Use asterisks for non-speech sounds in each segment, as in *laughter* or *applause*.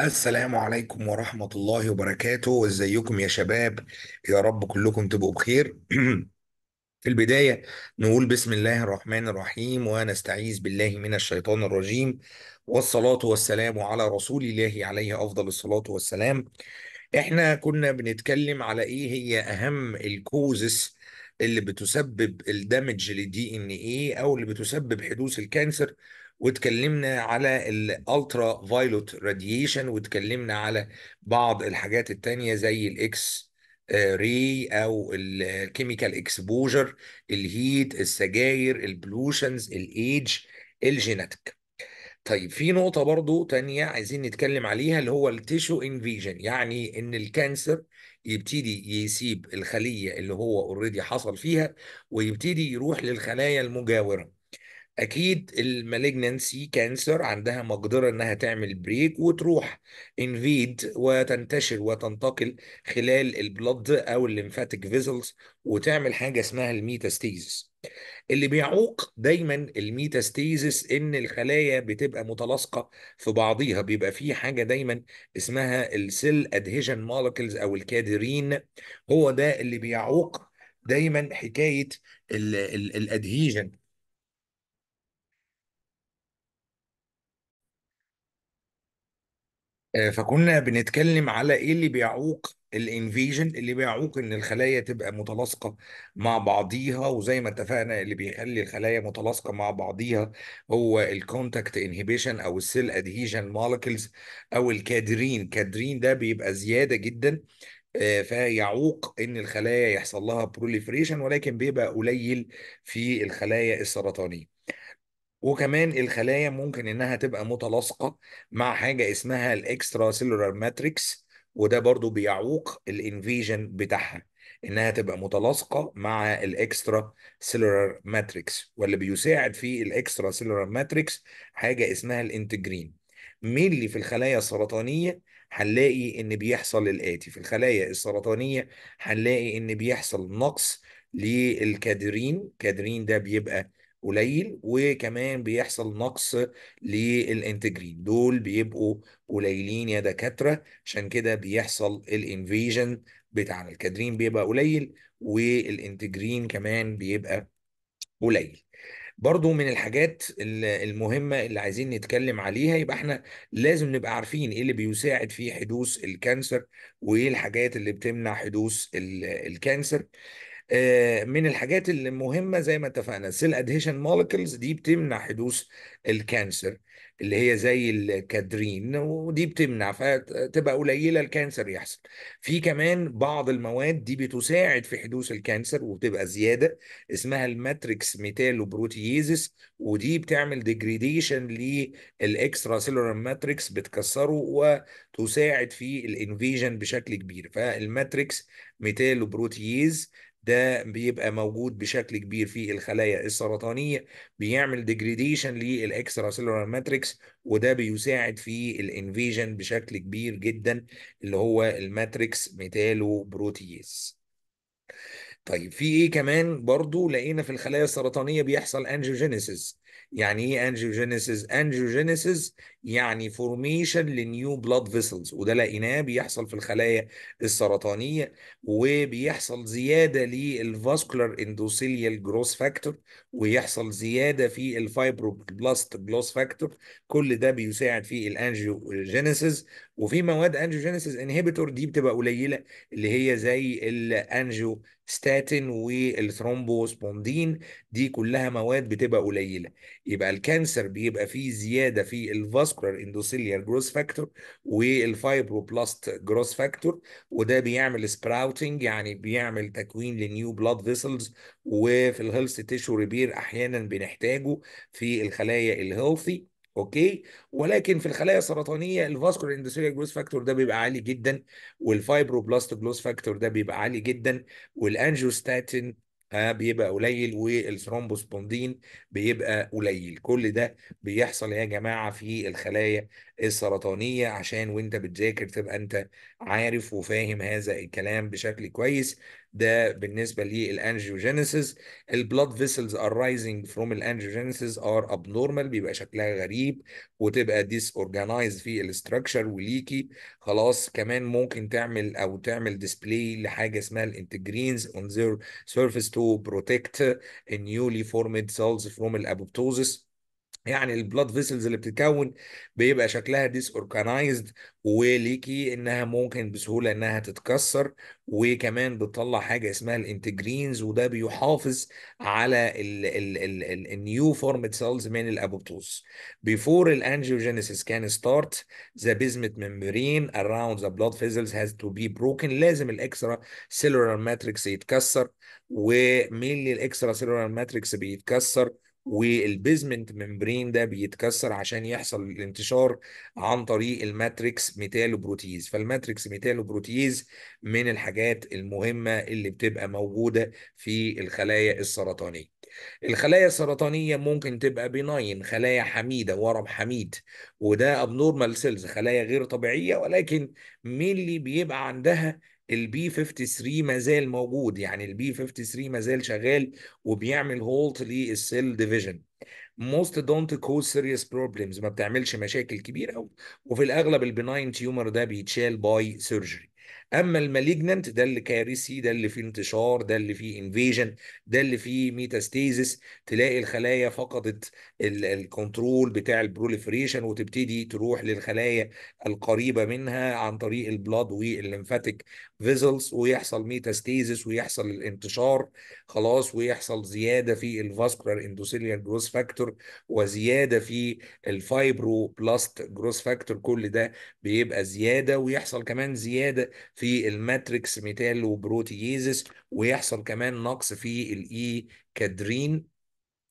السلام عليكم ورحمة الله وبركاته ازيكم يا شباب يا رب كلكم تبقوا بخير *clears throat* في البداية نقول بسم الله الرحمن الرحيم ونستعيذ بالله من الشيطان الرجيم والصلاة والسلام على رسول الله عليه أفضل الصلاة والسلام احنا كنا بنتكلم على ايه هي اهم الكوزس اللي بتسبب الدمج للدي ان ايه او اللي بتسبب حدوث الكانسر واتكلمنا على الالترا فايلوت راديشن واتكلمنا على بعض الحاجات التانية زي الاكس ري او الكيميكال اكسبوجر الهيت السجاير البلوشنز الايدج الجيناتيك طيب في نقطة برضو تانية عايزين نتكلم عليها اللي هو التيشو انفيجن يعني ان الكانسر يبتدي يسيب الخلية اللي هو اوريدي حصل فيها ويبتدي يروح للخلايا المجاورة اكيد المالجنانسي كانسر عندها مقدره انها تعمل بريك وتروح انفيد وتنتشر وتنتقل خلال البلد او الليمفاتيك فيزلز وتعمل حاجه اسمها الميتاستيزس اللي بيعوق دايما الميتاستيزس ان الخلايا بتبقى متلاصقه في بعضيها بيبقى في حاجه دايما اسمها السيل ادهيجن مولكيولز او الكادرين هو ده اللي بيعوق دايما حكايه الادهيجن آه، فكنا بنتكلم على ايه اللي بيعوق الانفيجن اللي بيعوق ان الخلايا تبقى متلاصقه مع بعضيها وزي ما اتفقنا اللي بيخلي الخلايا متلاصقه مع بعضيها هو الكونتاكت انهبيشن او السيل ادهيجن مولكيولز او الكادرين كادرين ده بيبقى زياده جدا آه، فيعوق ان الخلايا يحصل لها بروليفريشن ولكن بيبقى قليل في الخلايا السرطانيه وكمان الخلايا ممكن انها تبقى متلاصقه مع حاجه اسمها الاكسترا سيلولار ماتريكس وده برضو بيعوق الانفيجن بتاعها انها تبقى متلاصقه مع الاكسترا سيلولار ماتريكس واللي بيساعد في الاكسترا سيلولار ماتريكس حاجه اسمها الانتجرين ملي في الخلايا السرطانيه هنلاقي ان بيحصل الاتي في الخلايا السرطانيه هنلاقي ان بيحصل نقص للكادرين كادرين ده بيبقى قليل وكمان بيحصل نقص للانتجرين دول بيبقوا قليلين يا دكاتره عشان كده بيحصل الانفيجن بتاع الكادرين بيبقى قليل والانتجرين كمان بيبقى قليل برضو من الحاجات المهمة اللي عايزين نتكلم عليها يبقى احنا لازم نبقى عارفين ايه اللي بيساعد في حدوث الكانسر وايه الحاجات اللي بتمنع حدوث الكانسر آه، من الحاجات المهمه زي ما اتفقنا السيل ادهيشن مولكيولز دي بتمنع حدوث الكانسر اللي هي زي الكادرين ودي بتمنع فتبقى قليله الكانسر يحصل في كمان بعض المواد دي بتساعد في حدوث الكانسر وبتبقى زياده اسمها الماتريكس ميتالو بروتييزس ودي بتعمل ديجريديشن للاكسترا سيلولار ماتريكس بتكسره وتساعد في الانفيجن بشكل كبير فالماتريكس ميتالو بروتييز ده بيبقى موجود بشكل كبير في الخلايا السرطانيه بيعمل ديجريديشن للاكسترا سيلولار ماتريكس وده بيساعد في الانفيجن بشكل كبير جدا اللي هو الماتريكس ميتالو بروتيز طيب في ايه كمان برضو لقينا في الخلايا السرطانيه بيحصل انجيوجينيسيس يعني ايه انجيوجينيسيس انجيوجينيسيس يعني فورميشن لنيو بلاد فيسلز وده لقيناه بيحصل في الخلايا السرطانيه وبيحصل زياده للفاسكولار اندوثيليال جروس فاكتور ويحصل زياده في الفايبروبلاست جلوس فاكتور كل ده بيساعد في الانجيوجينيسيس وفي مواد انجيوجينيسيس انهبيتور دي بتبقى قليله اللي هي زي الانجيو ستاتين والثرومبوسبوندين دي كلها مواد بتبقى قليله يبقى الكانسر بيبقى فيه زياده في الفاسكولار فاسكولار اندوثيليال جروث فاكتور والفايبروبلاست جروث فاكتور وده بيعمل سبراوتنج يعني بيعمل تكوين لنيو بلاد فيسلز وفي الهيلث تيشو ريبير احيانا بنحتاجه في الخلايا الهيلثي اوكي ولكن في الخلايا السرطانيه الفاسكولار اندوثيليال جروث فاكتور ده بيبقى عالي جدا والفايبروبلاست جروث فاكتور ده بيبقى عالي جدا والانجيوستاتين ها بيبقى قليل والثرومبوسبوندين بيبقى قليل كل ده بيحصل يا جماعه في الخلايا السرطانيه عشان وانت بتذاكر تبقى انت عارف وفاهم هذا الكلام بشكل كويس ده بالنسبه للانجيوجينيسيس البلاد فيسلز ار رايزنج فروم الانجيوجينيسيس ار ابنورمال بيبقى شكلها غريب وتبقى ديس اورجانيز في الاستراكشر وليكي خلاص كمان ممكن تعمل او تعمل ديسبلاي لحاجه اسمها الانتجرينز اون زير سيرفيس تو بروتكت نيولي فورمد سيلز فروم الابوبتوزيس يعني البلاد فيسلز اللي بتتكون بيبقى شكلها ديس اورجانيزد وليكي انها ممكن بسهوله انها تتكسر وكمان بتطلع حاجه اسمها الانتجرينز وده بيحافظ على النيو فورمد سيلز من الابوبتوس بيفور الانجيوجينيسيس كان ستارت ذا بيزمت ميمبرين اراوند ذا بلاد فيسلز هاز تو بي بروكن لازم الاكسترا سيلولار ماتريكس يتكسر ومين الاكسترا سيلولار ماتريكس بيتكسر والبيزمنت ممبرين ده بيتكسر عشان يحصل الانتشار عن طريق الماتريكس ميتالوبروتيز فالماتريكس ميتالوبروتيز من الحاجات المهمة اللي بتبقى موجودة في الخلايا السرطانية الخلايا السرطانية ممكن تبقى بناين خلايا حميدة ورم حميد وده ابنورمال سيلز خلايا غير طبيعية ولكن مين اللي بيبقى عندها البي 53 ما زال موجود يعني البي 53 ما زال شغال وبيعمل هولت للسيل ديفيجن most don't cause serious problems ما بتعملش مشاكل كبيره وفي الاغلب البناين تيومر ده بيتشال باي سيرجري اما المالجننت ده اللي كارثي ده اللي فيه انتشار ده اللي فيه انفيجن ده اللي فيه ميتاستيزس تلاقي الخلايا فقدت الكنترول بتاع البروليفريشن وتبتدي تروح للخلايا القريبه منها عن طريق البلاد والليمفاتيك فيزلز ويحصل ميتاستيزس ويحصل الانتشار خلاص ويحصل زياده في الفاسكولار اندوثيليال جروس فاكتور وزياده في الفايبرو بلاست جروس فاكتور كل ده بيبقى زياده ويحصل كمان زياده في في الماتريكس ميتال وبروتييزس ويحصل كمان نقص في الاي كادرين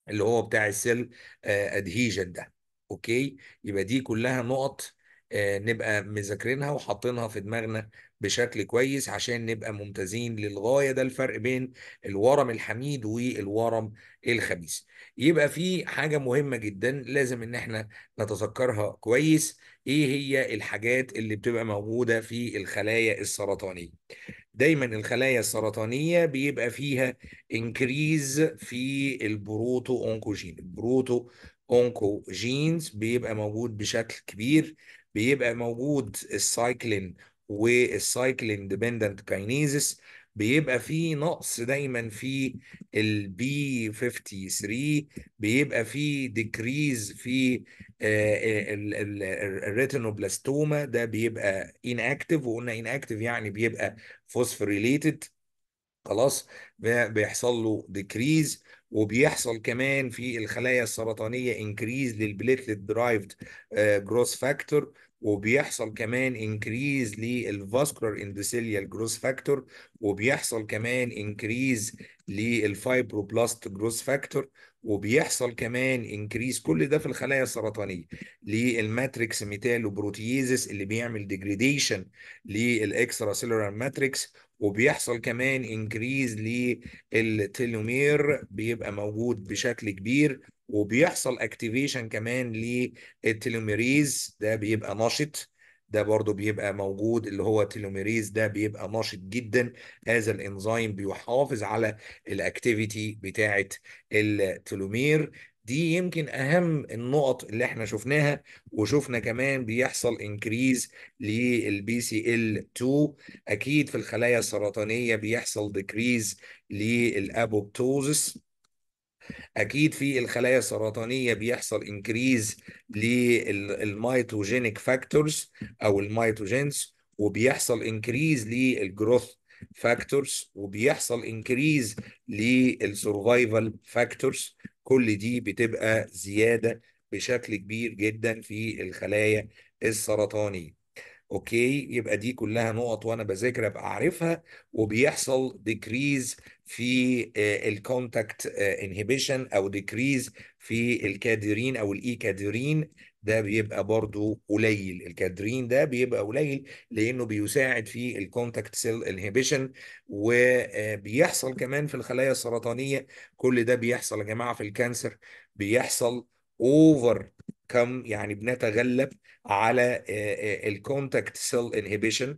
e اللي هو بتاع السيل ادهيجن ده اوكي يبقى دي كلها نقط آه، نبقى مذاكرينها وحاطينها في دماغنا بشكل كويس عشان نبقى ممتازين للغايه ده الفرق بين الورم الحميد والورم الخبيث يبقى في حاجه مهمه جدا لازم ان احنا نتذكرها كويس ايه هي الحاجات اللي بتبقى موجوده في الخلايا السرطانيه دايما الخلايا السرطانيه بيبقى فيها انكريز في البروتو اونكوجين البروتو اونكوجينز بيبقى موجود بشكل كبير بيبقى موجود السايكلين والسايكلين ديبندنت كاينيزس بيبقى في نقص دايما في البي 53 بيبقى في ديكريز في آه، آه، الريتينوبلاستوما ده بيبقى اناكتيف وقلنا اناكتيف يعني بيبقى فوسفوريليتد خلاص بيحصل له ديكريز وبيحصل كمان في الخلايا السرطانيه انكريز للبليتلت درايفد جروس فاكتور وبيحصل كمان انكريز للفاسكولار اندوثيليال جروس فاكتور وبيحصل كمان انكريز للفايبروبلاست جروس فاكتور وبيحصل كمان انكريز كل ده في الخلايا السرطانيه للماتريكس ميتالوبروتييزس اللي بيعمل ديجريديشن للاكسترا سيلولار ماتريكس وبيحصل كمان انكريز للتلومير بيبقى موجود بشكل كبير وبيحصل اكتيفيشن كمان للتلوميريز ده بيبقى نشط ده برضو بيبقى موجود اللي هو تيلوميريز ده بيبقى نشط جدا هذا الانزيم بيحافظ على الاكتيفيتي بتاعه التلومير دي يمكن اهم النقط اللي احنا شفناها وشفنا كمان بيحصل انكريز للبي سي ال 2 اكيد في الخلايا السرطانيه بيحصل ديكريز للابوبتوزس اكيد في الخلايا السرطانيه بيحصل انكريز للميتوجينيك فاكتورز او الميتوجينز وبيحصل انكريز للجروث فاكتورز وبيحصل انكريز للسرفايفل فاكتورز كل دي بتبقى زيادة بشكل كبير جدا في الخلايا السرطانية اوكي يبقى دي كلها نقط وانا بذاكر ابقى عارفها وبيحصل ديكريز في آه، الكونتاكت انهيبيشن او ديكريز في الكادرين او الايكادرين ده بيبقى برضو قليل الكادرين ده بيبقى قليل لانه بيساعد في الكونتاكت سيل انهبيشن وبيحصل كمان في الخلايا السرطانيه كل ده بيحصل يا جماعه في الكانسر بيحصل اوفر كم يعني بنتغلب على الكونتاكت سيل انهبيشن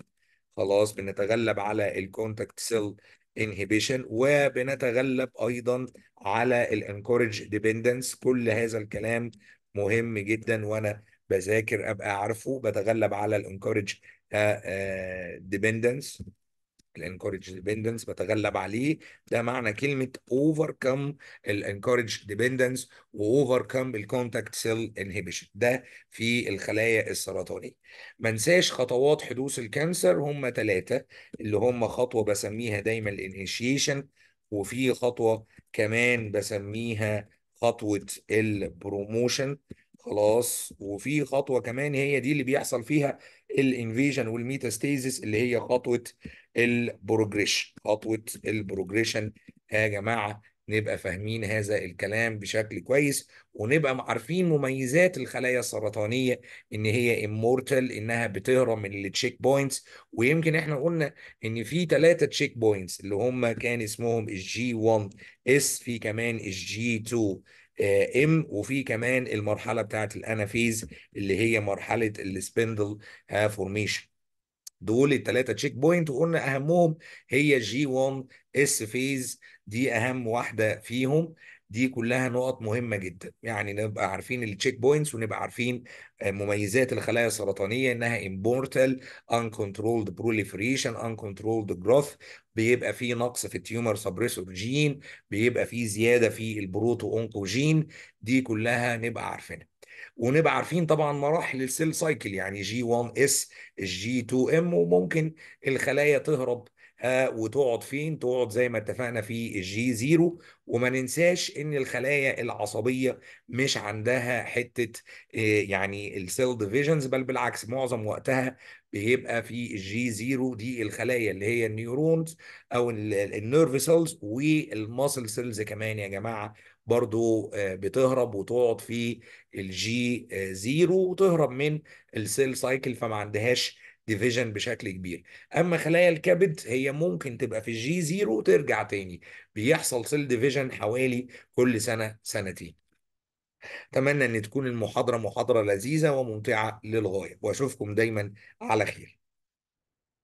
خلاص بنتغلب على الكونتاكت سيل انهبيشن وبنتغلب ايضا على الانكورج ديبندنس كل هذا الكلام مهم جدا وانا بذاكر ابقى عارفه بتغلب على الانكورج ديبندنس الانكورج ديبندنس بتغلب عليه ده معنى كلمه اوفركم الانكورج ديبندنس واوفركم الكونتاكت سيل انهبيشن ده في الخلايا السرطانيه ما انساش خطوات حدوث الكانسر هم ثلاثه اللي هم خطوه بسميها دايما الانيشيشن وفي خطوه كمان بسميها خطوه البروموشن خلاص وفي خطوه كمان هي دي اللي بيحصل فيها الانفيجن والميتاستيزس اللي هي خطوه البروجريشن خطوه البروجريشن يا جماعه نبقى فاهمين هذا الكلام بشكل كويس ونبقى عارفين مميزات الخلايا السرطانيه ان هي امورتال انها بتهرب من التشيك بوينتس ويمكن احنا قلنا ان في ثلاثه تشيك بوينتس اللي هم كان اسمهم الجي 1 اس في كمان الجي 2 آه، ام وفي كمان المرحله بتاعت الانافيز اللي هي مرحله السبندل فورميشن آه، دول الثلاثه تشيك بوينت وقلنا اهمهم هي جي 1 اس فيز دي اهم واحده فيهم دي كلها نقط مهمة جدا يعني نبقى عارفين التشيك بوينتس ونبقى عارفين آه، مميزات الخلايا السرطانية انها امبورتال ان كنترولد بروليفريشن ان كنترولد جروث بيبقى في نقص في التيومر سبريسور جين بيبقى في زيادة في البروتو اونكوجين دي كلها نبقى عارفينها ونبقى عارفين طبعا مراحل السيل سايكل يعني جي 1 اس جي 2 ام وممكن الخلايا تهرب وتقعد فين تقعد زي ما اتفقنا في الجي زيرو وما ننساش ان الخلايا العصبيه مش عندها حته آه، يعني السيل ديفيجنز بل بالعكس معظم وقتها بيبقى في الجي زيرو دي الخلايا اللي هي النيورونز او النيرف سيلز والماسل سيلز كمان يا جماعه برضو آه، بتهرب وتقعد في الجي زيرو وتهرب من السيل سايكل فما عندهاش ديفيجن بشكل كبير اما خلايا الكبد هي ممكن تبقى في الجي زيرو وترجع تاني بيحصل سيل ديفيجن حوالي كل سنه سنتين اتمنى ان تكون المحاضره محاضره لذيذه وممتعه للغايه واشوفكم دايما على خير